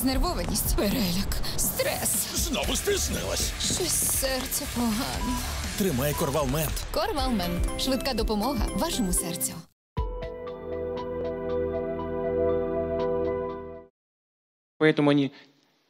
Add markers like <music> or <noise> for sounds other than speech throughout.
Знервованість, переляк, стрес. Знову стиснилась. Щось серце погано. Тримай корвалмент. Корвалмент. Швидка допомога вашому серцю. Поэтому они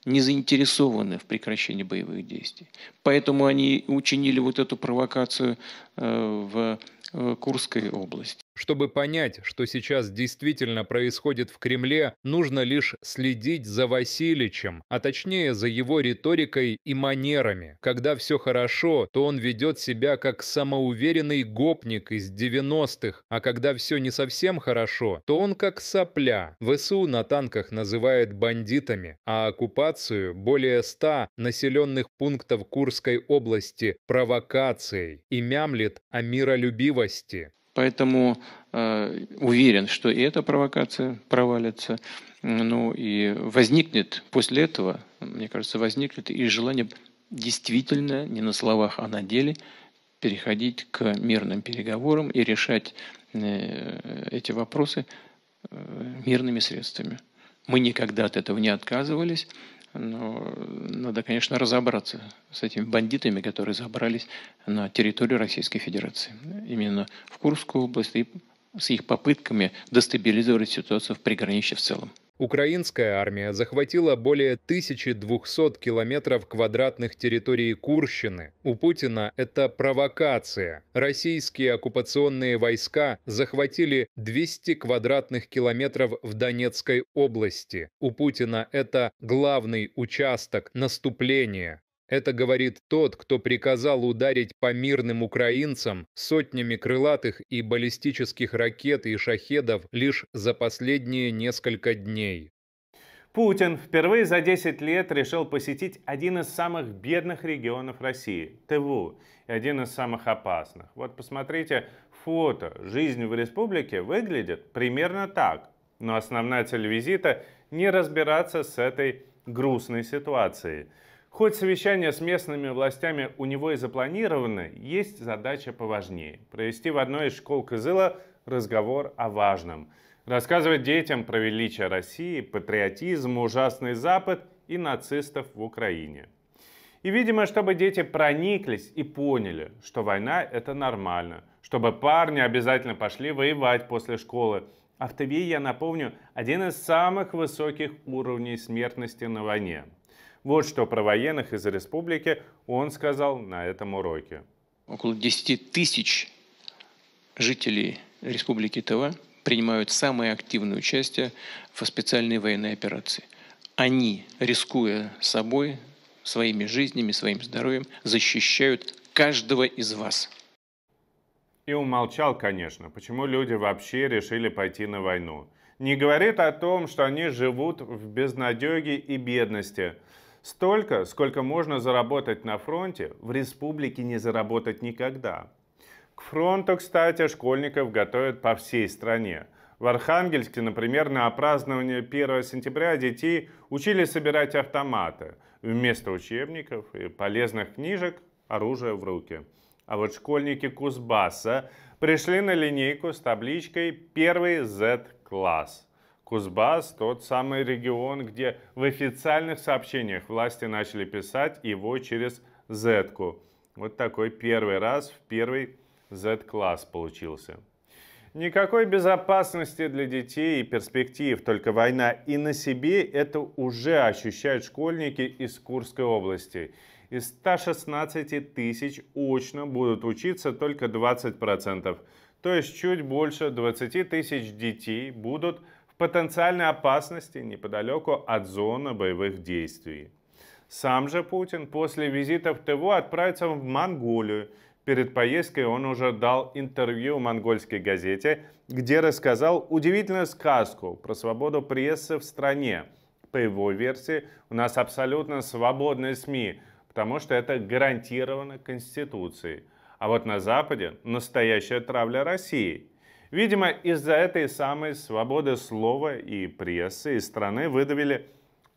не заинтересованы в прекращении боевых действий. Поэтому они учинили вот эту провокацию э, в э, Курской области. Чтобы понять, что сейчас действительно происходит в Кремле, нужно лишь следить за Васильичем, а точнее за его риторикой и манерами. Когда все хорошо, то он ведет себя как самоуверенный гопник из 90-х, а когда все не совсем хорошо, то он как сопля. ВСУ на танках называет бандитами, а оккупацию более 100 населенных пунктов Курской области провокацией и мямлет о миролюбивости. Поэтому э, уверен, что и эта провокация провалится. Ну и возникнет после этого, мне кажется, возникнет и желание действительно, не на словах, а на деле, переходить к мирным переговорам и решать э, эти вопросы э, мирными средствами. Мы никогда от этого не отказывались. Но надо, конечно, разобраться с этими бандитами, которые забрались на территорию Российской Федерации. Именно в Курскую область и с их попытками дестабилизировать ситуацию в приграничье в целом. Украинская армия захватила более 1200 километров квадратных территории Курщины. У Путина это провокация. Российские оккупационные войска захватили 200 квадратных километров в Донецкой области. У Путина это главный участок наступления. Это говорит тот, кто приказал ударить по мирным украинцам сотнями крылатых и баллистических ракет и шахедов лишь за последние несколько дней. Путин впервые за 10 лет решил посетить один из самых бедных регионов России – Тыву, и один из самых опасных. Вот посмотрите фото. Жизнь в республике выглядит примерно так. Но основная цель визита – не разбираться с этой грустной ситуацией – Хоть совещание с местными властями у него и запланировано, есть задача поважнее – провести в одной из школ Кызыла разговор о важном. Рассказывать детям про величие России, патриотизм, ужасный Запад и нацистов в Украине. И, видимо, чтобы дети прониклись и поняли, что война – это нормально, чтобы парни обязательно пошли воевать после школы. А в ТВ, я напомню, один из самых высоких уровней смертности на войне – вот что про военных из республики он сказал на этом уроке. Около 10 тысяч жителей республики Тыва принимают самое активное участие в специальной военной операции. Они, рискуя собой, своими жизнями, своим здоровьем, защищают каждого из вас. И умолчал, конечно, почему люди вообще решили пойти на войну. Не говорит о том, что они живут в безнадеге и бедности – Столько, сколько можно заработать на фронте, в республике не заработать никогда. К фронту, кстати, школьников готовят по всей стране. В Архангельске, например, на празднование 1 сентября детей учили собирать автоматы. Вместо учебников и полезных книжек – оружие в руки. А вот школьники Кузбасса пришли на линейку с табличкой «Первый Z-класс». Кузбасс – тот самый регион, где в официальных сообщениях власти начали писать его через Z-ку. Вот такой первый раз в первый Z-класс получился. Никакой безопасности для детей и перспектив, только война. И на себе это уже ощущают школьники из Курской области. Из 116 тысяч очно будут учиться только 20%. То есть чуть больше 20 тысяч детей будут учиться потенциальной опасности неподалеку от зоны боевых действий. Сам же Путин после визита в ТВ отправится в Монголию. Перед поездкой он уже дал интервью монгольской газете, где рассказал удивительную сказку про свободу прессы в стране. По его версии, у нас абсолютно свободные СМИ, потому что это гарантировано Конституцией. А вот на Западе настоящая травля России – Видимо, из-за этой самой свободы слова и прессы из страны выдавили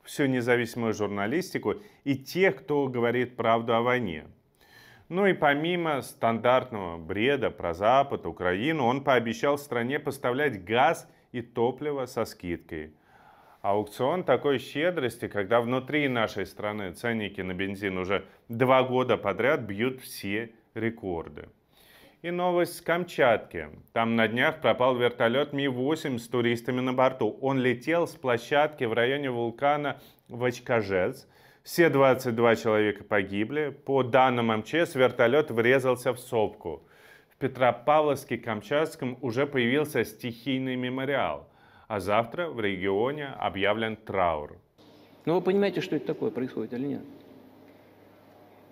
всю независимую журналистику и тех, кто говорит правду о войне. Ну и помимо стандартного бреда про Запад, Украину, он пообещал стране поставлять газ и топливо со скидкой. Аукцион такой щедрости, когда внутри нашей страны ценники на бензин уже два года подряд бьют все рекорды. И новость с Камчатки. Там на днях пропал вертолет Ми-8 с туристами на борту. Он летел с площадки в районе вулкана Вачкажец. Все 22 человека погибли. По данным МЧС, вертолет врезался в сопку. В Петропавловске-Камчатском уже появился стихийный мемориал. А завтра в регионе объявлен траур. Но ну, вы понимаете, что это такое происходит или нет?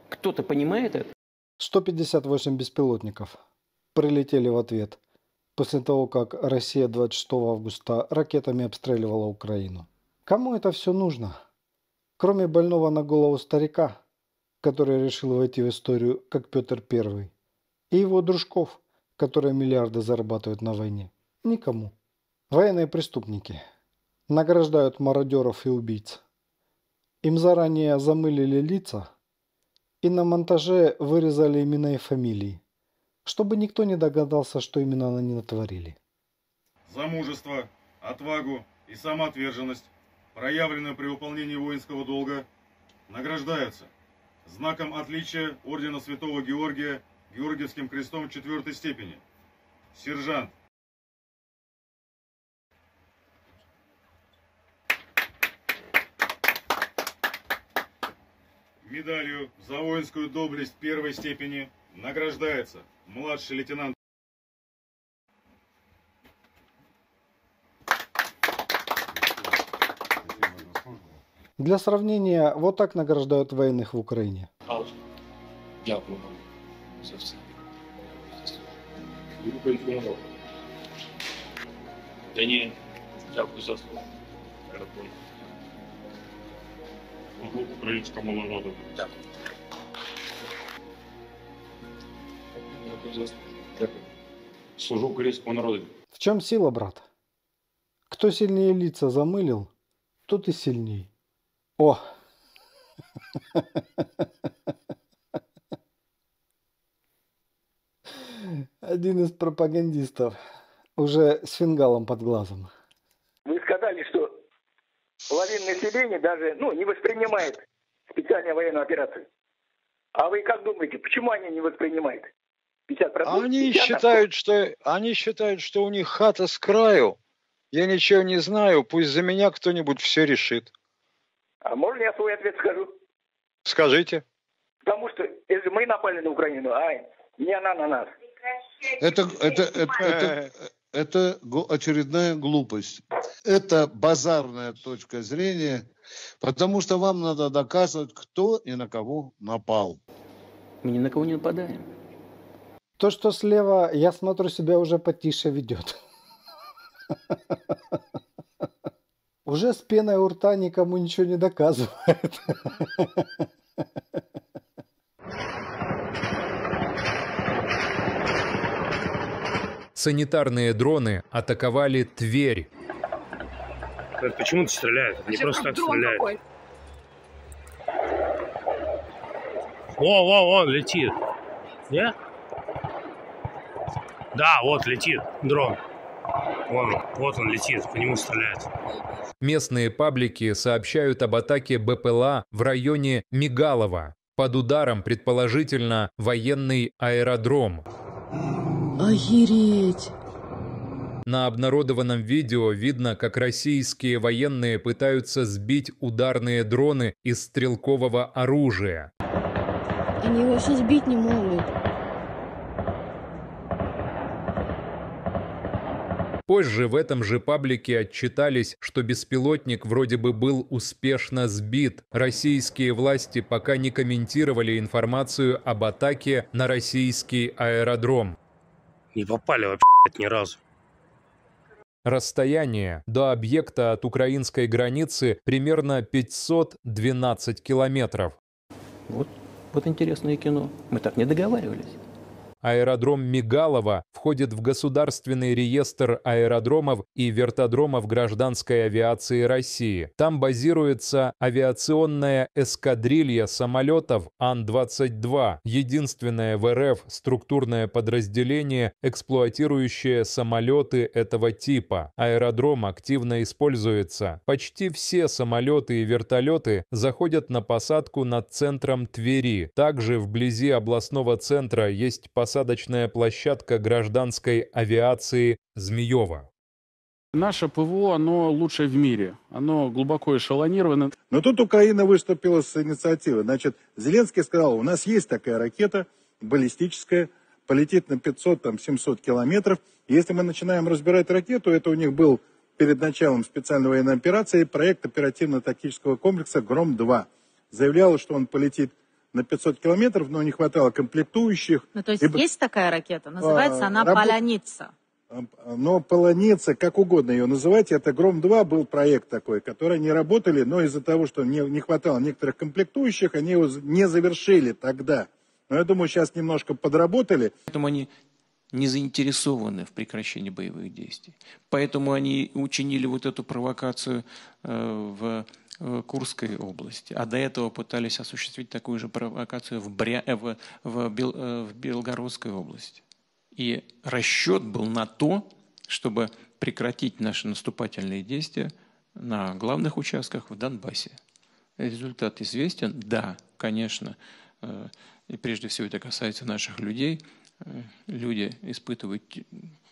Кто-то понимает это? 158 беспилотников прилетели в ответ после того, как Россия 26 августа ракетами обстреливала Украину. Кому это все нужно? Кроме больного на голову старика, который решил войти в историю как Петр Первый, и его дружков, которые миллиарды зарабатывают на войне. Никому. Военные преступники награждают мародеров и убийц. Им заранее замылили лица – и на монтаже вырезали имена и фамилии, чтобы никто не догадался, что именно они натворили. За мужество, отвагу и самоотверженность, проявленную при выполнении воинского долга, награждаются знаком отличия Ордена Святого Георгия Георгиевским крестом четвертой степени. Сержант медалью за воинскую доблесть первой степени награждается младший лейтенант Для сравнения, вот так награждают военных в Украине. Дякую за все. Ну, да не, дякую за слово українському народу. Дякую. Дякую. Служу украинскому народу. В чем сила, брат? Кто сильнее лица замылил, тот и сильней. О! <laughs> Один из пропагандистов уже с фингалом под глазом половина населения даже ну, не воспринимает специальную военную операцию. А вы как думаете, почему они не воспринимают? 50%? Они 50%? считают, что они считают, что у них хата с краю. Я ничего не знаю, пусть за меня кто-нибудь все решит. А можно я свой ответ скажу? Скажите. Потому что если мы напали на Украину, а не она на нас. Это, это, это, это, это очередная глупость. Это базарная точка зрения, потому что вам надо доказывать, кто и на кого напал. Мы ни на кого не нападаем. То, что слева, я смотрю, себя уже потише ведет. Уже с пеной у рта никому ничего не доказывает. Санитарные дроны атаковали Тверь. Это почему ты стреляют? Не просто так стреляют. Такой. О, о, он летит. Не? Да, вот летит дрон. Вон, вот он летит, по нему стреляют. Местные паблики сообщают об атаке БПЛА в районе Мигалова. Под ударом, предположительно, военный аэродром. Охереть! На обнародованном видео видно, как российские военные пытаются сбить ударные дроны из стрелкового оружия. Они его все сбить не могут. Позже в этом же паблике отчитались, что беспилотник вроде бы был успешно сбит. Российские власти пока не комментировали информацию об атаке на российский аэродром. Не попали вообще ни разу. Расстояние до объекта от украинской границы примерно 512 километров. Вот, вот интересное кино. Мы так не договаривались аэродром Мигалова входит в Государственный реестр аэродромов и вертодромов гражданской авиации России. Там базируется авиационная эскадрилья самолетов Ан-22, единственное в РФ структурное подразделение, эксплуатирующее самолеты этого типа. Аэродром активно используется. Почти все самолеты и вертолеты заходят на посадку над центром Твери. Также вблизи областного центра есть посадка посадочная площадка гражданской авиации «Змеева». Наше ПВО, оно лучшее в мире. Оно глубоко эшелонировано. Но тут Украина выступила с инициативой. Значит, Зеленский сказал, у нас есть такая ракета баллистическая, полетит на 500-700 километров. Если мы начинаем разбирать ракету, это у них был перед началом специальной военной операции проект оперативно-тактического комплекса «Гром-2». Заявляло, что он полетит на 500 километров, но не хватало комплектующих. Ну, то есть и, есть такая ракета, а, называется а, она работ... «Поляница». А, но «Полоница», как угодно ее называть, это «Гром-2» был проект такой, который они работали, но из-за того, что не, не хватало некоторых комплектующих, они его не завершили тогда. Но я думаю, сейчас немножко подработали. Поэтому они не заинтересованы в прекращении боевых действий. Поэтому они учинили вот эту провокацию э, в в э, Курской области, а до этого пытались осуществить такую же провокацию в, Бря... Э, в, в, Бел... Э, в Белгородской области. И расчет был на то, чтобы прекратить наши наступательные действия на главных участках в Донбассе. Результат известен, да, конечно, и прежде всего это касается наших людей. Люди испытывают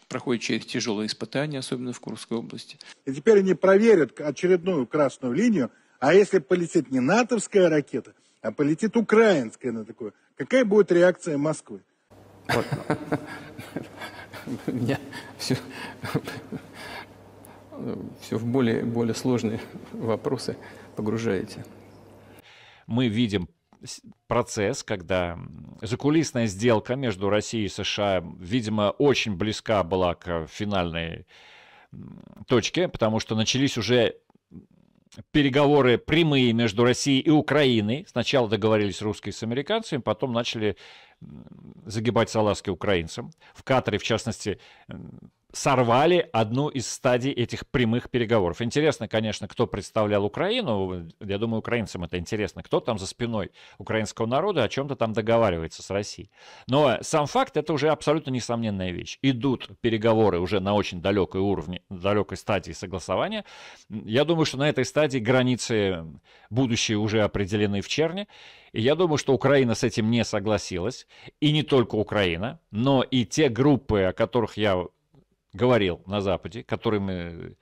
проходит через тяжелые испытания, особенно в Курской области. И теперь они проверят очередную красную линию, а если полетит не натовская ракета, а полетит украинская на такое, какая будет реакция Москвы? Меня все, все в более, более сложные вопросы погружаете. Мы видим процесс, когда закулисная сделка между Россией и США, видимо, очень близка была к финальной точке, потому что начались уже переговоры прямые между Россией и Украиной. Сначала договорились русские с американцами, потом начали загибать салазки украинцам. В Катаре, в частности, сорвали одну из стадий этих прямых переговоров. Интересно, конечно, кто представлял Украину. Я думаю, украинцам это интересно. Кто там за спиной украинского народа о чем-то там договаривается с Россией. Но сам факт – это уже абсолютно несомненная вещь. Идут переговоры уже на очень далекой уровне, далекой стадии согласования. Я думаю, что на этой стадии границы будущие уже определены в черне. И я думаю, что Украина с этим не согласилась. И не только Украина, но и те группы, о которых я говорил на Западе, которым э,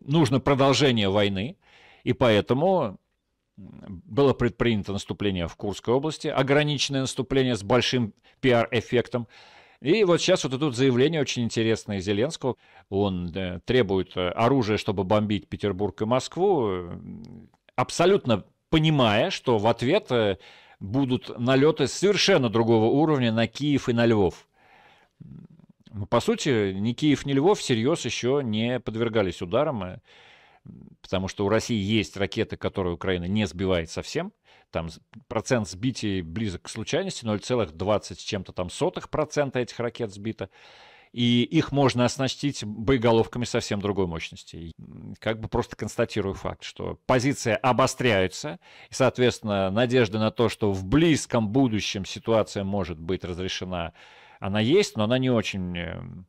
нужно продолжение войны, и поэтому было предпринято наступление в Курской области, ограниченное наступление с большим пиар-эффектом. И вот сейчас вот тут заявление очень интересное Зеленского. Он э, требует э, оружия, чтобы бомбить Петербург и Москву, абсолютно понимая, что в ответ будут налеты совершенно другого уровня на Киев и на Львов. Ну, по сути, ни Киев, ни Львов всерьез еще не подвергались ударам, э, потому что у России есть ракеты, которые Украина не сбивает совсем. Там процент сбитий близок к случайности, 0,20 с чем-то там сотых процента этих ракет сбито и их можно оснастить боеголовками совсем другой мощности. Как бы просто констатирую факт, что позиции обостряются, и, соответственно, надежда на то, что в близком будущем ситуация может быть разрешена она есть, но она не очень эм,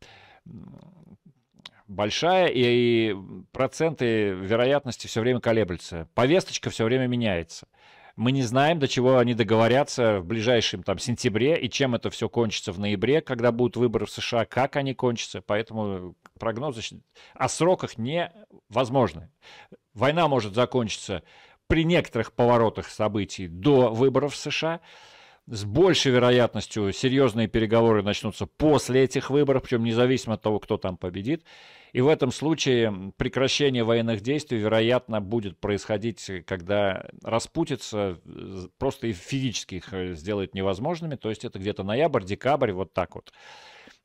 большая, и проценты вероятности все время колеблются. Повесточка все время меняется. Мы не знаем, до чего они договорятся в ближайшем там, сентябре и чем это все кончится в ноябре, когда будут выборы в США, как они кончатся. Поэтому прогнозы о сроках невозможны. Война может закончиться при некоторых поворотах событий до выборов в США с большей вероятностью серьезные переговоры начнутся после этих выборов, причем независимо от того, кто там победит. И в этом случае прекращение военных действий, вероятно, будет происходить, э, когда распутится, э, просто и физически их э, сделают невозможными. То есть это где-то ноябрь, декабрь, вот так вот.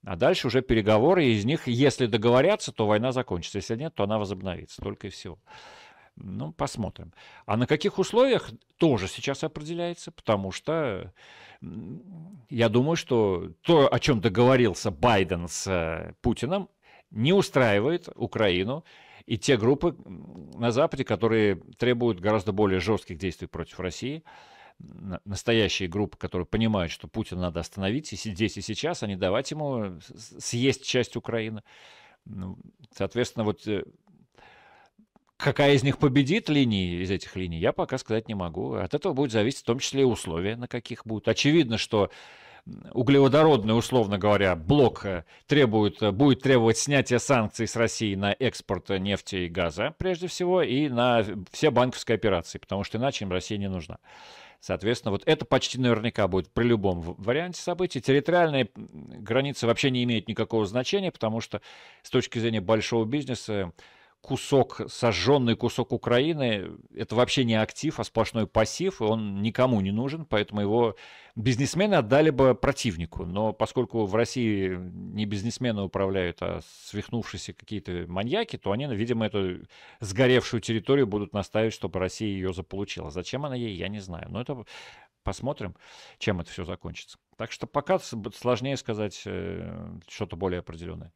А дальше уже переговоры, и из них, если договорятся, то война закончится, если нет, то она возобновится, только и всего. Ну, посмотрим. А на каких условиях тоже сейчас определяется, потому что я думаю, что то, о чем договорился Байден с э, Путиным, не устраивает Украину и те группы на Западе, которые требуют гораздо более жестких действий против России, настоящие группы, которые понимают, что Путин надо остановить и здесь и сейчас, а не давать ему съесть часть Украины. Ну, соответственно, вот э, Какая из них победит линии из этих линий, я пока сказать не могу. От этого будет зависеть в том числе и условия, на каких будут. Очевидно, что углеводородный, условно говоря, блок э, требует, э, будет требовать снятия санкций с России на экспорт нефти и газа, прежде всего, и на все банковские операции, потому что иначе им Россия не нужна. Соответственно, вот это почти наверняка будет при любом варианте событий. Территориальные границы вообще не имеют никакого значения, потому что с точки зрения большого бизнеса кусок, сожженный кусок Украины, это вообще не актив, а сплошной пассив, и он никому не нужен, поэтому его бизнесмены отдали бы противнику. Но поскольку в России не бизнесмены управляют, а свихнувшиеся какие-то маньяки, то они, видимо, эту сгоревшую территорию будут настаивать, чтобы Россия ее заполучила. Зачем она ей, я не знаю. Но это посмотрим, чем это все закончится. Так что пока сложнее сказать э, что-то более определенное.